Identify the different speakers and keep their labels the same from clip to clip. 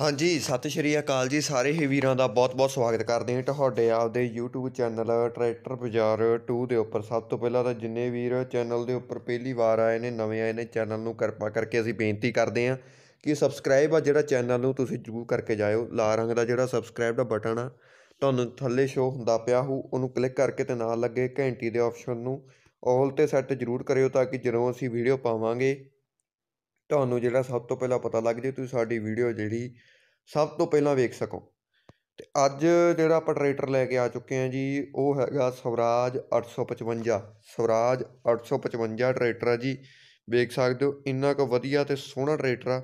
Speaker 1: ਹਾਂਜੀ ਸਤਿ ਸ਼੍ਰੀ ਅਕਾਲ ਜੀ ਸਾਰੇ ਹੀ ਵੀਰਾਂ ਦਾ ਬਹੁਤ-ਬਹੁਤ ਸਵਾਗਤ ਕਰਦੇ ਹਾਂ ਤੁਹਾਡੇ ਆਪਦੇ YouTube ਚੈਨਲ ਟਰੈਕਟਰ ਬਾਜ਼ਾਰ 2 ਦੇ ਉੱਪਰ ਸਭ ਤੋਂ ਪਹਿਲਾਂ ਤਾਂ ਜਿੰਨੇ ਵੀਰ ਚੈਨਲ ਦੇ ਉੱਪਰ ਪਹਿਲੀ ਵਾਰ ਆਏ ਨੇ ਨਵੇਂ ਆਏ ਨੇ ਚੈਨਲ ਨੂੰ ਕਿਰਪਾ ਕਰਕੇ ਅਸੀਂ ਬੇਨਤੀ ਕਰਦੇ ਹਾਂ ਕਿ ਸਬਸਕ੍ਰਾਈਬ ਆ ਜਿਹੜਾ ਚੈਨਲ ਨੂੰ ਤੁਸੀਂ ਜ਼ਰੂਰ ਕਰਕੇ ਜਾਇਓ ਲਾਲ ਰੰਗ ਦਾ ਜਿਹੜਾ ਸਬਸਕ੍ਰਾਈਬ ਦਾ ਬਟਨ ਆ ਤੁਹਾਨੂੰ ਥੱਲੇ ਸ਼ੋ ਹੁੰਦਾ ਪਿਆ ਹੋ ਉਹਨੂੰ ਕਲਿੱਕ ਕਰਕੇ ਤੇ ਨਾਲ ਲੱਗੇ ਘੰਟੀ ਦੇ ਆਪਸ਼ਨ ਨੂੰ ਆਲ ਤੇ ਸੈੱਟ ਜ਼ਰੂਰ ਕਰਿਓ ਤਾਂ ਕਿ ਜਦੋਂ ਅਸੀਂ ਵੀਡੀਓ ਪਾਵਾਂਗੇ ਤੁਹਾਨੂੰ ਜਿਹੜਾ ਸਭ ਤੋਂ ਪਹਿਲਾਂ ਪਤਾ ਲੱਗ ਜੇ ਤੁਸੀਂ ਸਾਡੀ ਵੀਡੀਓ ਜਿਹੜੀ ਸਭ ਤੋਂ ਪਹਿਲਾਂ ਵੇਖ ਸਕੋ ਤੇ ਅੱਜ ਜਿਹੜਾ ਆਪਾਂ ਟਰੈਕਟਰ ਲੈ ਕੇ ਆ ਚੁੱਕੇ ਹਾਂ ਜੀ ਉਹ ਹੈਗਾ ਸਵਰਾਜ 855 ਸਵਰਾਜ 855 ਟਰੈਕਟਰ ਆ ਜੀ ਵੇਖ ਸਕਦੇ ਹੋ ਇੰਨਾ ਕੁ ਵਧੀਆ ਤੇ ਸੋਹਣਾ ਟਰੈਕਟਰ ਆ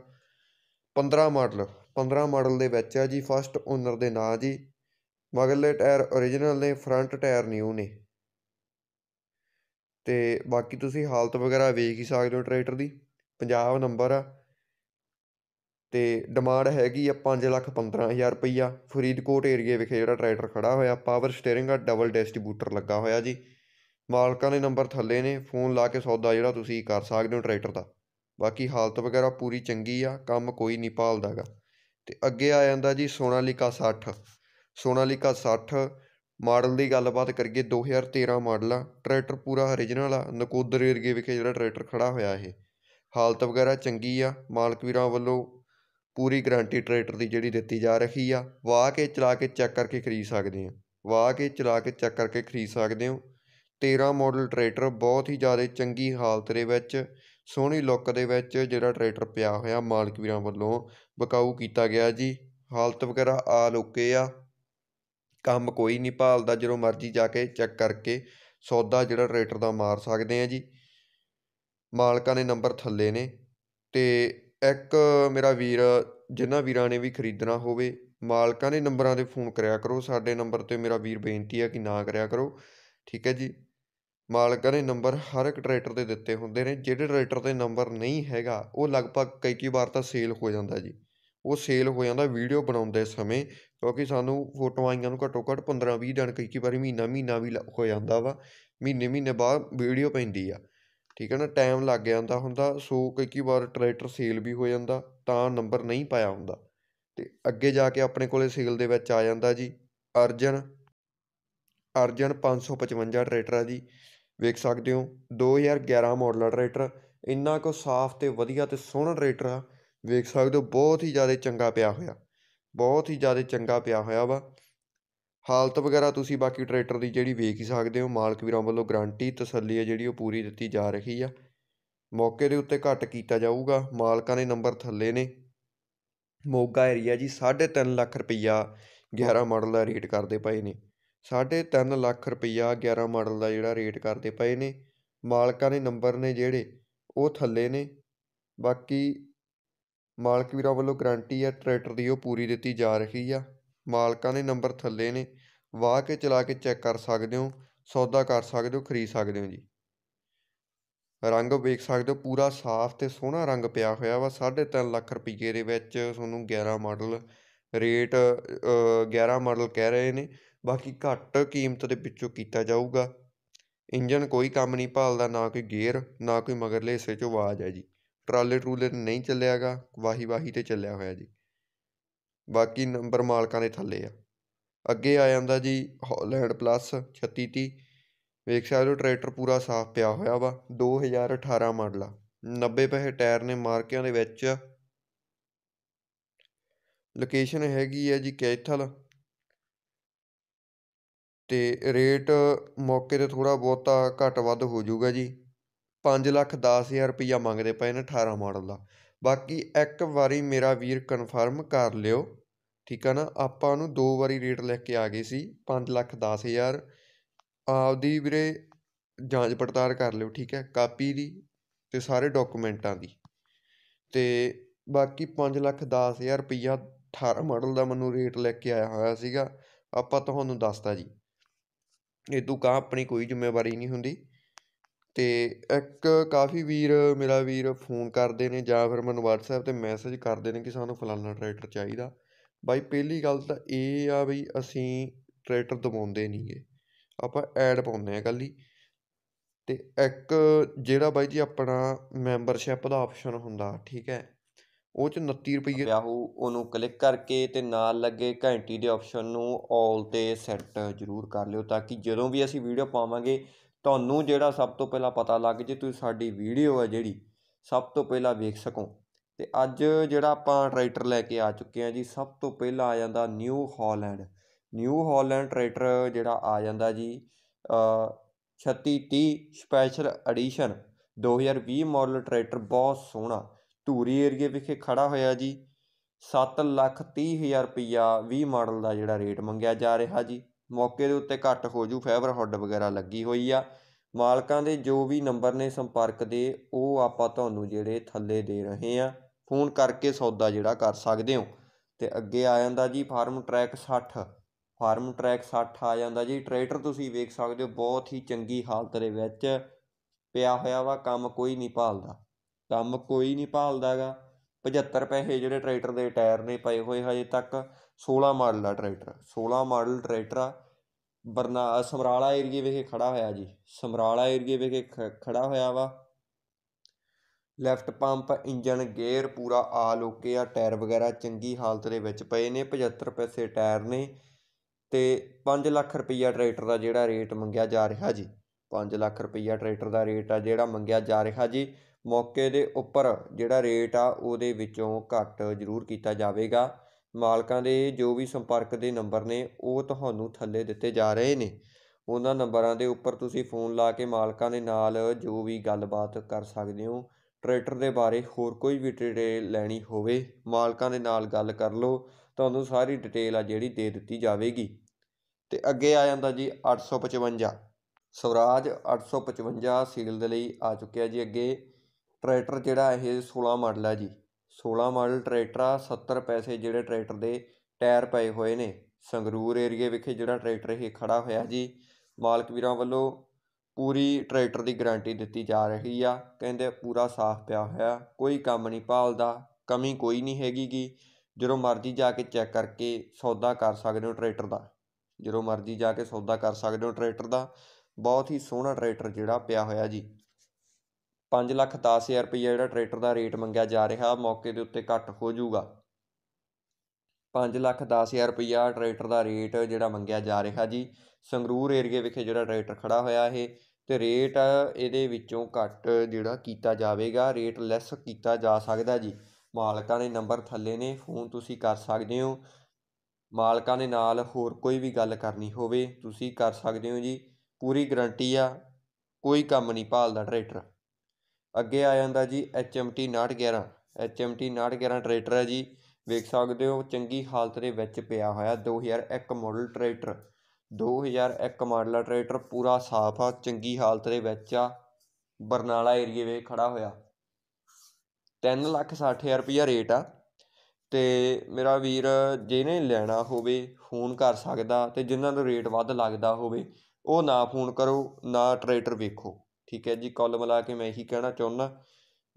Speaker 1: 15 ਮਾਡਲ 15 ਮਾਡਲ ਦੇ ਵਿੱਚ ਆ ਜੀ ਫਸਟ ਓਨਰ ਦੇ ਨਾਂ ਜੀ ਮਗਲੇ ਟਾਇਰ origignal ਨੇ ਫਰੰਟ ਟਾਇਰ ਨਿਊ ਨੇ ਤੇ ਬਾਕੀ ਤੁਸੀਂ ਹਾਲਤ ਵਗੈਰਾ ਵੇਖ ਹੀ ਸਕਦੇ ਹੋ ਟਰੈਕਟਰ ਦੀ ਪੰਜਾਬ ਨੰਬਰ ਆ ਅਤੇ ਡਿਮਾਂਡ ਹੈਗੀ ਆ ਪੰਜ ਲੱਖ ਪੰਦਰਾਂ ਹਜ਼ਾਰ ਰੁਪਈਆ ਫਰੀਦਕੋਟ ਏਰੀਏ ਵਿਖੇ ਜਿਹੜਾ ਟਰੈਕਟਰ ਖੜਾ ਹੋਇਆ ਪਾਵਰ ਸਟੀਅਰਿੰਗ ਆ ਡਬਲ ਡਿਸਟ੍ਰੀਬਿਊਟਰ ਲੱਗਾ ਹੋਇਆ ਜੀ ਮਾਲਕਾਂ ਦੇ ਨੰਬਰ ਥੱਲੇ ਨੇ ਫੋਨ ਲਾ ਕੇ ਸੌਦਾ ਜਿਹੜਾ ਤੁਸੀਂ ਕਰ ਸਕਦੇ ਹੋ ਟਰੈਕਟਰ ਦਾ ਬਾਕੀ ਹਾਲਤ ਵਗੈਰਾ ਪੂਰੀ ਚੰਗੀ ਆ ਕੰਮ ਕੋਈ ਨਹੀਂ ਭਾਲਦਾਗਾ ਤੇ ਅੱਗੇ ਆ ਜਾਂਦਾ ਜੀ ਸੋਨਾਲੀਕਾ 60 ਸੋਨਾਲੀਕਾ 60 ਮਾਡਲ ਦੀ ਗੱਲਬਾਤ ਕਰੀਏ 2013 ਮਾਡਲ ਆ ਟਰੈਕਟਰ ਪੂਰਾ ਓਰੀਜਨਲ ਆ ਨਕੋਦਰ ਏਰੀਏ ਵਿਖੇ ਜਿਹੜਾ ਟਰੈਕਟਰ ਖੜਾ ਹੋਇਆ ਇਹ ਹਾਲਤ ਵਗੈਰਾ ਚੰਗੀ ਆ ਮਾਲਕ ਵੀਰਾਂ ਵੱਲੋਂ ਪੂਰੀ ਗਰੰਟੀ ਟਰੈਕਟਰ ਦੀ ਜਿਹੜੀ ਦਿੱਤੀ ਜਾ ਰਹੀ ਆ ਵਾਹ ਕੇ ਚਲਾ ਕੇ ਚੈੱਕ ਕਰਕੇ ਖਰੀਦ ਸਕਦੇ ਆ ਵਾਹ ਕੇ ਚਲਾ ਕੇ ਚੈੱਕ ਕਰਕੇ ਖਰੀਦ ਸਕਦੇ ਹੋ 13 ਮਾਡਲ ਟਰੈਕਟਰ ਬਹੁਤ ਹੀ ਜ਼ਿਆਦਾ ਚੰਗੀ ਹਾਲਤ ਦੇ ਵਿੱਚ ਸੋਹਣੀ ਲੁੱਕ ਦੇ ਵਿੱਚ ਜਿਹੜਾ ਟਰੈਕਟਰ ਪਿਆ ਹੋਇਆ ਮਾਲਕ ਵੀਰਾਂ ਵੱਲੋਂ ਬਕਾਊ ਕੀਤਾ ਗਿਆ ਜੀ ਹਾਲਤ ਵਗੈਰਾ ਆਲ ਓਕੇ ਆ ਕੰਮ ਕੋਈ ਨਹੀਂ ਭਾਲਦਾ ਜਦੋਂ ਮਰਜ਼ੀ ਜਾ ਕੇ ਚੈੱਕ ਕਰਕੇ ਸੌਦਾ ਜਿਹੜਾ ਟਰੈਕਟਰ ਦਾ ਮਾਰ ਸਕਦੇ ਆ ਜੀ ਮਾਲਕਾਂ ਦੇ ਨੰਬਰ ਥੱਲੇ ਨੇ ਅਤੇ ਇੱਕ ਮੇਰਾ ਵੀਰ ਜਿਨ੍ਹਾਂ ਵੀਰਾਂ ਨੇ ਵੀ ਖਰੀਦਣਾ ਹੋਵੇ ਮਾਲਕਾਂ ਦੇ ਨੰਬਰਾਂ 'ਤੇ ਫੋਨ ਕਰਿਆ ਕਰੋ ਸਾਡੇ ਨੰਬਰ 'ਤੇ ਮੇਰਾ ਵੀਰ ਬੇਨਤੀ ਹੈ ਕਿ ਨਾ ਕਰਿਆ ਕਰੋ ਠੀਕ ਹੈ ਜੀ ਮਾਲਕਾਂ ਦੇ ਨੰਬਰ ਹਰ ਇੱਕ ਟਰੈਕਟਰ ਦੇ ਦਿੱਤੇ ਹੁੰਦੇ ਨੇ ਜਿਹੜੇ ਟਰੈਕਟਰ 'ਤੇ ਨੰਬਰ ਨਹੀਂ ਹੈਗਾ ਉਹ ਲਗਭਗ ਕਈ ਕਈ ਵਾਰ ਤਾਂ ਸੇਲ ਹੋ ਜਾਂਦਾ ਜੀ ਉਹ ਸੇਲ ਹੋ ਜਾਂਦਾ ਵੀਡੀਓ ਬਣਾਉਂਦੇ ਸਮੇਂ ਕਿਉਂਕਿ ਸਾਨੂੰ ਫੋਟੋਆਂ ਆਈਆਂ ਨੂੰ ਘੱਟੋ ਘੱਟ 15 20 ਦਿਨ ਕਈ ਕਈ ਵਾਰੀ ਮਹੀਨਾ ਮਹੀਨਾ ਵੀ ਹੋ ਜਾਂਦਾ ਵਾ ਮਹੀਨੇ ਮਹੀਨੇ ਬਾਅਦ ਵੀਡੀਓ ਪੈਂਦੀ ਆ ਠੀਕ ਹੈ ਨਾ ਟਾਈਮ ਲੱਗ ਗਿਆ ਹੁੰਦਾ ਹੁੰਦਾ ਸੋ ਕਈ ਕਈ ਵਾਰ ਟਰੈਕਟਰ ਸੇਲ ਵੀ ਹੋ ਜਾਂਦਾ ਤਾਂ ਨੰਬਰ ਨਹੀਂ ਪਾਇਆ ਹੁੰਦਾ ਤੇ ਅੱਗੇ ਜਾ ਕੇ ਆਪਣੇ ਕੋਲੇ ਸੇਲ ਦੇ ਵਿੱਚ ਆ ਜਾਂਦਾ ਜੀ ਅਰਜਨ ਅਰਜਨ 555 ਟਰੈਕਟਰ ਆ ਜੀ ਵੇਖ ਸਕਦੇ ਹੋ 2011 ਮਾਡਲ ਟਰੈਕਟਰ ਇੰਨਾ ਕੋ ਸਾਫ਼ ਤੇ ਵਧੀਆ ਤੇ ਸੋਹਣਾ ਟਰੈਕਟਰ ਆ ਵੇਖ ਸਕਦੇ ਹੋ ਬਹੁਤ ਹੀ ਜ਼ਿਆਦਾ ਚੰਗਾ ਪਿਆ ਹੋਇਆ ਬਹੁਤ ਹੀ ਜ਼ਿਆਦਾ ਚੰਗਾ ਪਿਆ ਹੋਇਆ ਵਾ ਹਾਲਤ ਵਗੈਰਾ ਤੁਸੀਂ ਬਾਕੀ ਟਰੈਕਟਰ ਦੀ ਜਿਹੜੀ ਵੇਖ ਹੀ ਸਕਦੇ ਹੋ ਮਾਲਕ ਵੀਰਾਂ ਵੱਲੋਂ ਗਾਰੰਟੀ ਤਸੱਲੀ ਹੈ ਜਿਹੜੀ ਉਹ ਪੂਰੀ ਦਿੱਤੀ ਜਾ ਰਹੀ ਆ ਮੌਕੇ ਦੇ ਉੱਤੇ ਘੱਟ ਕੀਤਾ ਜਾਊਗਾ ਮਾਲਕਾਂ ਦੇ ਨੰਬਰ ਥੱਲੇ ਨੇ ਮੋਗਾ ਏਰੀਆ ਜੀ 3.5 ਲੱਖ ਰੁਪਈਆ 11 ਮਾਡਲ ਦਾ ਰੇਟ ਕਰਦੇ ਪਏ ਨੇ 3.5 ਲੱਖ ਰੁਪਈਆ 11 ਮਾਡਲ ਦਾ ਜਿਹੜਾ ਰੇਟ ਕਰਦੇ ਪਏ ਨੇ ਮਾਲਕਾਂ ਦੇ ਨੰਬਰ ਨੇ ਜਿਹੜੇ ਉਹ ਥੱਲੇ ਨੇ ਬਾਕੀ ਮਾਲਕ ਵੀਰਾਂ ਵੱਲੋਂ ਗਾਰੰਟੀ ਹੈ ਟਰੈਕਟਰ ਦੀ ਉਹ ਪੂਰੀ ਦਿੱਤੀ ਜਾ ਰਹੀ ਆ ਮਾਲਕਾਂ ਦੇ ਨੰਬਰ ਥੱਲੇ ਨੇ ਵਾਹ ਕੇ ਚਲਾ ਕੇ ਚੈੱਕ ਕਰ ਸਕਦੇ ਹੋ ਸੌਦਾ ਕਰ ਸਕਦੇ ਹੋ ਖਰੀਦ ਸਕਦੇ ਹੋ ਜੀ ਰੰਗ ਵੇਖ ਸਕਦੇ ਹੋ ਪੂਰਾ ਸਾਫ਼ ਤੇ ਸੋਹਣਾ ਰੰਗ ਪਿਆ ਹੋਇਆ ਵਾ 3.5 ਲੱਖ ਰੁਪਏ ਦੇ ਵਿੱਚ ਤੁਹਾਨੂੰ 11 ਮਾਡਲ ਰੇਟ 11 ਮਾਡਲ ਕਹਿ ਰਹੇ ਨੇ ਬਾਕੀ ਘੱਟ ਕੀਮਤ ਦੇ ਵਿੱਚੋਂ ਕੀਤਾ ਜਾਊਗਾ ਇੰਜਨ ਕੋਈ ਕੰਮ ਨਹੀਂ ਭਾਲਦਾ ਨਾ ਕੋਈ ਗੇਅਰ ਨਾ ਕੋਈ ਮਗਰਲੇ ਹਿੱਸੇ 'ਚੋਂ ਆਵਾਜ਼ ਹੈ ਜੀ ਟਰਾਲੇ ਟਰੂਲੇ ਨਹੀਂ ਚੱਲਿਆਗਾ ਵਾਹੀ ਵਾਹੀ ਤੇ ਚੱਲਿਆ ਹੋਇਆ ਜੀ ਬਾਕੀ ਨੰਬਰ ਮਾਲਕਾਂ ਦੇ ਥੱਲੇ ਆ ਅੱਗੇ ਆ ਜਾਂਦਾ ਜੀ ਹੌਲੈਂਡ ਪਲੱਸ 3630 ਵੇਖ ਸਕਦੇ ਹੋ ਟਰੈਕਟਰ ਪੂਰਾ ਸਾਫ਼ ਪਿਆ ਹੋਇਆ ਵਾ 2018 ਮਾਡਲ ਆ 90 ਪੈਸੇ ਟਾਇਰ ਨੇ ਮਾਰਕਿਆਂ ਦੇ ਵਿੱਚ ਲੋਕੇਸ਼ਨ ਹੈਗੀ ਆ ਜੀ ਕੈਥਲ ਤੇ ਰੇਟ ਮੌਕੇ ਤੇ ਥੋੜਾ ਬਹੁਤਾ ਘੱਟ ਵੱਧ ਹੋ ਜਾਊਗਾ ਜੀ 5 ਲੱਖ 10000 ਰੁਪਇਆ ਮੰਗਦੇ ਪਏ ਨੇ 18 ਮਾਡਲ ਦਾ ਬਾਕੀ ਇੱਕ ਵਾਰੀ ਮੇਰਾ ਵੀਰ ਕਨਫਰਮ ਕਰ ਲਿਓ ਠੀਕ ਆ ਨਾ ਆਪਾਂ ਉਹਨੂੰ ਦੋ ਵਾਰੀ ਰੇਟ ਲੈ ਕੇ ਆ ਗਏ ਸੀ ਪੰਜ ਲੱਖ ਦਸ ਹਜ਼ਾਰ ਆਪਦੀ ਵੀਰੇ ਜਾਂਚ ਪੜਤਾਲ ਕਰ ਲਿਓ ਠੀਕ ਹੈ ਕਾਪੀ ਦੀ ਅਤੇ ਸਾਰੇ ਡਾਕੂਮੈਂਟਾਂ ਦੀ ਅਤੇ ਬਾਕੀ ਪੰਜ ਲੱਖ ਦਸ ਹਜ਼ਾਰ ਰੁਪਈਆ ਅਠਾਰਾਂ ਮਾਡਲ ਦਾ ਮੈਨੂੰ ਰੇਟ ਲੈ ਕੇ ਆਇਆ ਹੋਇਆ ਸੀਗਾ ਆਪਾਂ ਤੁਹਾਨੂੰ ਦੱਸਤਾ ਜੀ ਇਹ ਤੋਂ ਕਾ ਆਪਣੀ ਕੋਈ ਜ਼ਿੰਮੇਵਾਰੀ ਨਹੀਂ ਹੁੰਦੀ ਤੇ ਇੱਕ ਕਾਫੀ ਵੀਰ ਮੇਰਾ ਵੀਰ ਫੋਨ ਕਰਦੇ ਨੇ ਜਾਂ ਫਿਰ ਮੈਨੂੰ WhatsApp ਤੇ ਮੈਸੇਜ ਕਰਦੇ ਨੇ ਕਿ ਸਾਨੂੰ ਫਲਾਣਾ ਟਰੈਕਟਰ ਚਾਹੀਦਾ ਬਾਈ ਪਹਿਲੀ ਗੱਲ ਤਾਂ ਇਹ ਆ ਬਈ ਅਸੀਂ ਟਰੈਕਟਰ ਦਬਾਉਂਦੇ ਨਹੀਂ ਗੇ ਆਪਾਂ ਐਡ ਪਾਉਂਦੇ ਹਾਂ ਇਕੱਲੀ ਅਤੇ ਇੱਕ ਜਿਹੜਾ ਬਾਈ ਜੀ ਆਪਣਾ ਮੈਂਬਰਸ਼ਿਪ ਦਾ ਆਪਸ਼ਨ ਹੁੰਦਾ ਠੀਕ ਹੈ ਉਹ 'ਚ ਉਨੱਤੀ ਰੁਪਈਏ ਆਹੋ ਉਹਨੂੰ ਕਲਿੱਕ ਕਰਕੇ ਤੇ ਨਾਲ ਲੱਗੇ ਘੰਟੀ ਦੇ ਆਪਸ਼ਨ ਨੂੰ ਆਲ ਤੇ ਸੈੱਟ ਜ਼ਰੂਰ ਕਰ ਲਿਓ ਤਾਂ ਕਿ ਜਦੋਂ ਵੀ ਅਸੀਂ ਵੀਡੀਓ ਪਾਵਾਂਗੇ ਤੁਹਾਨੂੰ ਜਿਹੜਾ ਸਭ ਤੋਂ ਪਹਿਲਾਂ ਪਤਾ ਲੱਗ ਜੇ ਤੁਸੀਂ ਸਾਡੀ ਵੀਡੀਓ ਹੈ ਜਿਹੜੀ ਸਭ ਤੋਂ ਪਹਿਲਾਂ ਵੇਖ ਸਕੋ ਤੇ ਅੱਜ ਜਿਹੜਾ ਆਪਾਂ ਟਰੈਕਟਰ ਲੈ ਕੇ ਆ ਚੁੱਕੇ ਹਾਂ ਜੀ ਸਭ ਤੋਂ ਪਹਿਲਾਂ ਆ ਜਾਂਦਾ new Holland new Holland tractor ਜਿਹੜਾ ਆ ਜਾਂਦਾ ਜੀ ਛੱਤੀ ਤੀਹ ਸਪੈਸ਼ਲ ਐਡੀਸ਼ਨ 2020 ਮਾਡਲ ਟਰੈਕਟਰ ਬਹੁਤ ਸੋਹਣਾ ਧੂਰੀ ਏਰੀਏ ਵਿਖੇ ਖੜਾ ਹੋਇਆ ਜੀ 730000 ਲੱਖ 20 ਹਜ਼ਾਰ ਮਾਡਲ ਦਾ ਜਿਹੜਾ ਰੇਟ ਮੰਗਿਆ ਜਾ ਰਿਹਾ ਜੀ ਮੌਕੇ ਦੇ ਉੱਤੇ ਘੱਟ ਹੋ ਜੂ ਫਾਈਬਰ ਹੁੱਡ ਵਗੈਰਾ ਲੱਗੀ ਹੋਈ ਆ ਮਾਲਕਾਂ ਦੇ ਜੋ ਵੀ ਨੰਬਰ ਨੇ ਸੰਪਰਕ ਦੇ ਉਹ ਆਪਾਂ ਤੁਹਾਨੂੰ ਜਿਹੜੇ ਥੱਲੇ ਦੇ ਰਹੇ ਆ ਫੋਨ ਕਰਕੇ ਸੌਦਾ ਜਿਹੜਾ ਕਰ ਸਕਦੇ ਹੋ ਤੇ ਅੱਗੇ ਆ ਜਾਂਦਾ ਜੀ ਫਾਰਮ ਟਰੈਕ 60 ਫਾਰਮ ਟਰੈਕ 60 ਆ ਜਾਂਦਾ ਜੀ ਟਰੈਕਟਰ ਤੁਸੀਂ ਵੇਖ ਸਕਦੇ ਹੋ ਬਹੁਤ ਹੀ ਚੰਗੀ ਹਾਲਤ ਦੇ ਵਿੱਚ ਪਿਆ ਹੋਇਆ ਵਾ ਕੰਮ ਕੋਈ ਨਹੀਂ ਭਾਲਦਾ ਕੰਮ ਕੋਈ ਨਹੀਂ ਭਾਲਦਾਗਾ 75 ਪੈਸੇ ਜਿਹੜੇ ਟਰੈਕਟਰ ਦੇ ਟਾਇਰ ਨੇ ਪਏ ਹੋਏ ਹਜੇ ਤੱਕ 16 ਮਾਡਲ ਆ ਟਰੈਕਟਰ 16 ਮਾਡਲ ਟਰੈਕਟਰ ਆ ਬਰਨਾ ਸਮਰਾਲਾ ਏਰੀਏ ਵਿਖੇ ਖੜਾ ਹੋਇਆ ਜੀ ਸਮਰਾਲਾ ਏਰੀਏ ਵਿਖੇ ਖੜਾ ਹੋਇਆ ਵਾ ਲੈਫਟ ਪੰਪ ਇੰਜਨ ਗੇਅਰ ਪੂਰਾ ਆ ਲੋਕੇ ਆ ਟਾਇਰ ਵਗੈਰਾ ਚੰਗੀ ਹਾਲਤ ਦੇ ਵਿੱਚ ਪਏ ਨੇ 75 ਪੈਸੇ ਟਾਇਰ ਨੇ ਤੇ 5 ਲੱਖ ਰੁਪਈਆ ਟਰੈਕਟਰ ਦਾ ਜਿਹੜਾ ਰੇਟ ਮੰਗਿਆ ਜਾ ਰਿਹਾ ਜੀ 5 ਲੱਖ ਰੁਪਈਆ ਟਰੈਕਟਰ ਦਾ ਰੇਟ ਆ ਜਿਹੜਾ ਮੰਗਿਆ ਜਾ ਰਿਹਾ ਜੀ ਮੌਕੇ ਦੇ ਉੱਪਰ ਜਿਹੜਾ ਰੇਟ ਆ ਉਹਦੇ ਵਿੱਚੋਂ ਘੱਟ ਜ਼ਰੂਰ ਕੀਤਾ ਜਾਵੇਗਾ ਮਾਲਕਾਂ ਦੇ ਜੋ ਵੀ ਸੰਪਰਕ ਦੇ ਨੰਬਰ ਨੇ ਉਹ ਤੁਹਾਨੂੰ ਥੱਲੇ ਦਿੱਤੇ ਜਾ ਰਹੇ ਨੇ ਉਹਨਾਂ ਨੰਬਰਾਂ ਦੇ ਉੱਪਰ ਤੁਸੀਂ ਫੋਨ ਲਾ ਕੇ ਮਾਲਕਾਂ ਦੇ ਨਾਲ ਜੋ ਵੀ ਗੱਲਬਾਤ ਕਰ ਸਕਦੇ ਹੋ ਟਰੈਕਟਰ ਦੇ ਬਾਰੇ ਹੋਰ ਕੋਈ ਵੀ ਡਿਟੇਲ ਲੈਣੀ ਹੋਵੇ ਮਾਲਕਾਂ ਦੇ ਨਾਲ ਗੱਲ ਕਰ ਲਓ ਤੁਹਾਨੂੰ ਸਾਰੀ ਡਿਟੇਲ ਆ ਜਿਹੜੀ ਦੇ ਦਿੱਤੀ ਜਾਵੇਗੀ ਤੇ ਅੱਗੇ ਆ ਜਾਂਦਾ ਜੀ 855 ਸਵਰਾਜ 855 ਸੀਲ ਦੇ ਲਈ ਆ ਚੁੱਕਿਆ ਜੀ ਅੱਗੇ ਟਰੈਕਟਰ ਜਿਹੜਾ ਇਹ 16 ਮਾਡਲ ਹੈ ਜੀ 16 ਮਾਡਲ ਟਰੈਕਟਰਾ 70 ਪੈਸੇ ਜਿਹੜੇ ਟਰੈਕਟਰ ਦੇ ਟਾਇਰ ਪਏ ਹੋਏ ਨੇ ਸੰਗਰੂਰ ਏਰੀਏ ਵਿਖੇ ਜਿਹੜਾ ਟਰੈਕਟਰ ਇਹ ਖੜਾ ਹੋਇਆ ਜੀ ਮਾਲਕ ਵੀਰਾਂ ਵੱਲੋਂ ਪੂਰੀ ਟਰੈਕਟਰ ਦੀ ਗਾਰੰਟੀ ਦਿੱਤੀ ਜਾ ਰਹੀ ਆ ਕਹਿੰਦੇ ਪੂਰਾ ਸਾਫ਼ ਪਿਆ ਹੋਇਆ ਕੋਈ ਕੰਮ ਨਹੀਂ ਭਾਲਦਾ ਕਮੀ ਕੋਈ ਨਹੀਂ ਹੈਗੀ ਗੀ ਜਦੋਂ ਮਰਜ਼ੀ ਜਾ ਕੇ ਚੈੱਕ ਕਰਕੇ ਸੌਦਾ ਕਰ ਸਕਦੇ ਹੋ ਟਰੈਕਟਰ ਦਾ ਜਦੋਂ ਮਰਜ਼ੀ ਜਾ ਕੇ ਸੌਦਾ ਕਰ ਸਕਦੇ ਹੋ ਟਰੈਕਟਰ ਦਾ ਬਹੁਤ ਹੀ ਸੋਹਣਾ ਟਰੈਕਟਰ ਜਿਹੜਾ ਪਿਆ ਹੋਇਆ ਜੀ 5 ਲੱਖ 10000 ਰੁਪਏ ਜਿਹੜਾ ਟਰੈਕਟਰ ਦਾ ਰੇਟ ਮੰਗਿਆ ਜਾ ਰਿਹਾ ਮੌਕੇ ਦੇ ਉੱਤੇ ਘੱਟ ਹੋ ਜਾਊਗਾ 5 ਲੱਖ 10000 ਰੁਪਇਆ ਟਰੈਕਟਰ ਦਾ ਰੇਟ ਜਿਹੜਾ ਮੰਗਿਆ ਜਾ ਰਿਹਾ ਜੀ ਸੰਗਰੂਰ ਏਰੀਏ ਵਿਖੇ ਜਿਹੜਾ ਟਰੈਕਟਰ ਖੜਾ ਹੋਇਆ ਇਹ ਤੇ ਰੇਟ ਇਹਦੇ ਵਿੱਚੋਂ ਘੱਟ ਜਿਹੜਾ ਕੀਤਾ ਜਾਵੇਗਾ ਰੇਟ ਲੈਸ ਕੀਤਾ ਜਾ ਸਕਦਾ ਜੀ ਮਾਲਕਾਂ ਦੇ ਨੰਬਰ ਥੱਲੇ ਨੇ ਫੋਨ ਤੁਸੀਂ ਕਰ ਸਕਦੇ ਹੋ ਮਾਲਕਾਂ ਦੇ ਨਾਲ ਹੋਰ ਕੋਈ ਵੀ ਗੱਲ ਕਰਨੀ ਹੋਵੇ ਤੁਸੀਂ ਕਰ ਸਕਦੇ ਹੋ ਜੀ ਪੂਰੀ ਗਰੰਟੀ ਆ ਕੋਈ ਕੰਮ ਨਹੀਂ ਭਾਲਦਾ ਟਰੈਕਟਰ ਅੱਗੇ ਆ ਜਾਂਦਾ ਜੀ HMT ਐਮ HMT 6911 6911 ਟਰੈਕਟਰ ਹੈ ਜੀ ਵੇਖ ਸਕਦੇ ਹੋ ਚੰਗੀ ਹਾਲਤ ਦੇ ਵਿੱਚ ਪਿਆ ਹੋਇਆ 2001 ਮਾਡਲ ਟਰੈਕਟਰ 2001 ਮਾਡਲ ਟਰੈਕਟਰ ਪੂਰਾ ਸਾਫ਼ ਆ ਚੰਗੀ ਹਾਲਤ ਦੇ ਵਿੱਚ ਆ ਬਰਨਾਲਾ ਏਰੀਆ ਵਿੱਚ ਖੜਾ ਹੋਇਆ 360000 ਰੁਪਿਆ ਰੇਟ ਆ ਤੇ ਮੇਰਾ ਵੀਰ ਜਿਹਨੇ ਲੈਣਾ ਹੋਵੇ ਫੋਨ ਕਰ ਸਕਦਾ ਤੇ ਜਿਨ੍ਹਾਂ ਦਾ ਰੇਟ ਵੱਧ ਲੱਗਦਾ ਹੋਵੇ ਉਹ ਨਾ ਫੋਨ ਕਰੋ ਨਾ ਟਰੈਕਟਰ ਵੇਖੋ ਠੀਕ ਹੈ ਜੀ ਕੁੱਲ ਮਿਲਾ ਕੇ ਮੈਂ ਇਹੀ ਕਹਿਣਾ ਚਾਹੁੰਦਾ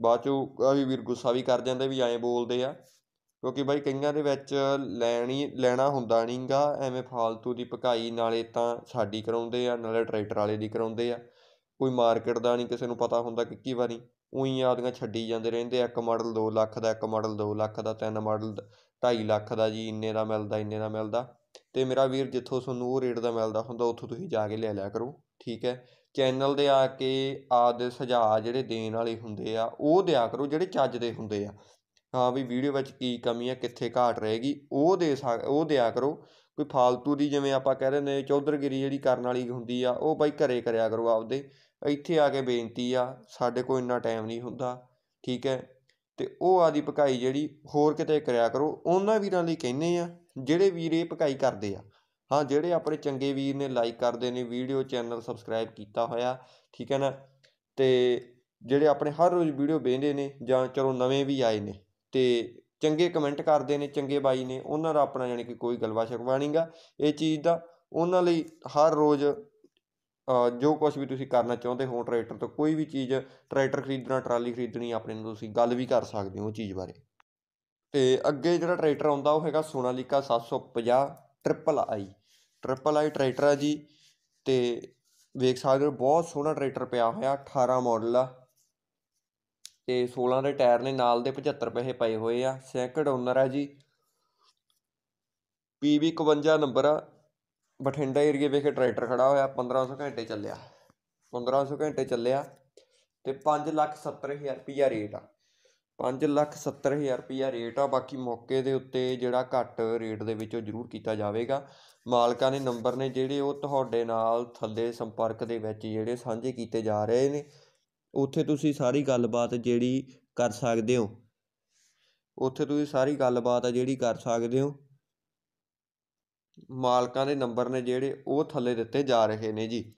Speaker 1: ਬਾਅਦ ਚੋਂ ਕਾਫੀ ਵੀਰ ਗੁੱਸਾ ਵੀ ਕਰ ਜਾਂਦੇ ਵੀ ਐਂ ਬੋਲਦੇ ਆ ਕਿਉਂਕਿ ਬਾਈ ਕਈਆਂ ਦੇ ਵਿੱਚ ਲੈਣੀ ਲੈਣਾ ਹੁੰਦਾ ਨਹੀਂਗਾ ਐਵੇਂ ਫਾਲਤੂ ਦੀ ਭਕਾਈ ਨਾਲੇ ਤਾਂ ਸਾਡੀ ਕਰਾਉਂਦੇ ਆ ਨਾਲੇ ਟਰੈਕਟਰ ਵਾਲੇ ਦੀ ਕਰਾਉਂਦੇ ਆ ਕੋਈ ਮਾਰਕੀਟ ਦਾ ਨਹੀਂ ਕਿਸੇ ਨੂੰ ਪਤਾ ਹੁੰਦਾ ਕਿ ਕੀ ਵਾਰੀ ਉਹੀ ਆਦੀਆਂ ਛੱਡੀ ਜਾਂਦੇ ਰਹਿੰਦੇ ਆ ਇੱਕ ਮਾਡਲ 2 ਲੱਖ ਦਾ ਇੱਕ ਮਾਡਲ 2 ਲੱਖ ਦਾ ਤਿੰਨ ਮਾਡਲ 2.5 ਲੱਖ ਦਾ ਜੀ ਇੰਨੇ ਦਾ ਮਿਲਦਾ ਇੰਨੇ ਦਾ ਮਿਲਦਾ ਤੇ ਮੇਰਾ ਵੀਰ ਜਿੱਥੋਂ ਤੁਹਾਨੂੰ ਉਹ ਰੇਟ ਦਾ ਮਿਲਦਾ ਹੁੰਦਾ ਉੱਥੋਂ ਤੁਸੀਂ ਜਾ ਕੇ ਲੈ ਲਿਆ ਕਰੋ ਠੀਕ ਹੈ ਚੈਨਲ ਦੇ ਆ ਕੇ ਆਦੇ ਸੁਝਾਅ ਜਿਹੜੇ ਦੇਣ ਵਾਲੇ ਹੁੰਦੇ ਆ ਉਹ ਦਿਆ ਕਰੋ ਜਿਹੜੇ ਚੱਜ ਦੇ ਹੁੰਦੇ ਆ ਹਾਂ ਵੀ ਵੀਡੀਓ ਵਿੱਚ ਕੀ ਕਮੀ ਆ ਕਿੱਥੇ ਘਾਟ ਰਹੇਗੀ ਉਹ ਦੇ ਉਹ ਦਿਆ ਕਰੋ ਕੋਈ ਫਾਲਤੂ ਦੀ ਜਿਵੇਂ ਆਪਾਂ ਕਹਿ ਰਹੇ ਨੇ ਚੌਧਰਗਿਰੀ ਜਿਹੜੀ ਕਰਨ ਵਾਲੀ ਹੁੰਦੀ ਆ ਉਹ ਬਾਈ ਘਰੇ ਕਰਿਆ ਕਰੋ ਆਪਦੇ ਇੱਥੇ ਆ ਕੇ ਬੇਨਤੀ ਆ ਸਾਡੇ ਕੋਲ ਇੰਨਾ ਟਾਈਮ ਨਹੀਂ ਹੁੰਦਾ ਠੀਕ ਹੈ ਤੇ ਉਹ ਆਦੀ ਭਕਾਈ ਜਿਹੜੀ ਹੋਰ ਕਿਤੇ ਕਰਿਆ ਕਰੋ ਉਹਨਾਂ ਵੀਰਾਂ ਲਈ ਕਹਿੰਨੇ ਆ ਜਿਹੜੇ ਵੀਰੇ ਪਕਾਈ ਭਕਾਈ ਕਰਦੇ ਆ ਹਾਂ ਜਿਹੜੇ ਆਪਣੇ ਚੰਗੇ ਵੀਰ ਨੇ ਲਾਈਕ ਕਰਦੇ ਨੇ ਵੀਡੀਓ ਚੈਨਲ ਸਬਸਕ੍ਰਾਈਬ ਕੀਤਾ ਹੋਇਆ ਠੀਕ ਹੈ ਨਾ ਤੇ ਜਿਹੜੇ ਆਪਣੇ ਹਰ ਰੋਜ਼ ਵੀਡੀਓ ਵੇਖਦੇ ਨੇ ਜਾਂ ਚਲੋ ਨਵੇਂ ਵੀ ਆਏ ਨੇ ਤੇ ਚੰਗੇ ਕਮੈਂਟ ਕਰਦੇ ਨੇ ਚੰਗੇ ਬਾਈ ਨੇ ਉਹਨਾਂ ਦਾ ਆਪਣਾ ਯਾਨੀ ਕਿ ਕੋਈ ਗਲਵਾ ਸ਼ਕਵਾ ਇਹ ਚੀਜ਼ ਦਾ ਉਹਨਾਂ ਲਈ ਹਰ ਰੋਜ਼ ਜੋ ਕੁਝ ਵੀ ਤੁਸੀਂ ਕਰਨਾ ਚਾਹੁੰਦੇ ਹੋ ਟਰੈਕਟਰ ਤੋਂ ਕੋਈ ਵੀ ਚੀਜ਼ ਟਰੈਕਟਰ ਖਰੀਦਣਾ ਟਰਾਲੀ ਖਰੀਦਣੀ ਆਪਣੇ ਨੂੰ ਤੁਸੀਂ ਗੱਲ ਵੀ ਕਰ ਸਕਦੇ ਹੋ ਉਹ ਚੀਜ਼ ਬਾਰੇ ਤੇ ਅੱਗੇ ਜਿਹੜਾ ਟਰੈਕਟਰ ਆਉਂਦਾ ਉਹ ਹੈਗਾ Sonalika 750 triple I triple I tractor ਆ ਜੀ ਤੇ ਵੇਖ ਸਕਦੇ ਹੋ ਬਹੁਤ ਸੋਹਣਾ ਟਰੈਕਟਰ ਪਿਆ ਹੋਇਆ 18 ਮਾਡਲ ਆ ਤੇ 16 ਦੇ ਟਾਇਰ ਨੇ ਨਾਲ ਦੇ 75 ਪੈਸੇ ਪਏ ਹੋਏ ਆ ਸੈਕਿੰਡ ਓਨਰ ਆ ਜੀ ਵੀ 51 ਨੰਬਰ ਆ ਬਠਿੰਡਾ ਏਰੀਆ ਵੇਖੇ ਟਰੈਕਟਰ ਖੜਾ ਹੋਇਆ 1500 ਘੰਟੇ ਚੱਲਿਆ 1500 ਘੰਟੇ ਚੱਲਿਆ ਤੇ 5 ਲੱਖ 70 ਹਜ਼ਾਰ ਰੁਪਿਆ ਰੇਟ ਆ ਪੰਜ ਲੱਖ ਸੱਤਰ ਹਜ਼ਾਰ ਰੁਪਈਆ ਰੇਟ ਆ ਬਾਕੀ ਮੌਕੇ ਦੇ ਉੱਤੇ ਜਿਹੜਾ ਘੱਟ ਰੇਟ ਦੇ ਵਿੱਚ ਉਹ ਜ਼ਰੂਰ ਕੀਤਾ ਜਾਵੇਗਾ ਮਾਲਕਾਂ ਦੇ ਨੰਬਰ ਨੇ ਜਿਹੜੇ ਉਹ ਤੁਹਾਡੇ ਨਾਲ ਥੱਲੇ ਸੰਪਰਕ ਦੇ ਵਿੱਚ ਜਿਹੜੇ ਸਾਂਝੇ ਕੀਤੇ ਜਾ ਰਹੇ ਨੇ ਉੱਥੇ ਤੁਸੀਂ ਸਾਰੀ ਗੱਲਬਾਤ ਜਿਹੜੀ ਕਰ ਸਕਦੇ ਹੋ ਉੱਥੇ ਤੁਸੀਂ ਸਾਰੀ ਗੱਲਬਾਤ ਆ ਜਿਹੜੀ ਕਰ ਸਕਦੇ ਹੋ ਮਾਲਕਾਂ ਦੇ ਨੰਬਰ ਨੇ ਜਿਹੜੇ ਉਹ ਥੱਲੇ ਦਿੱਤੇ ਜਾ ਰਹੇ ਨੇ ਜੀ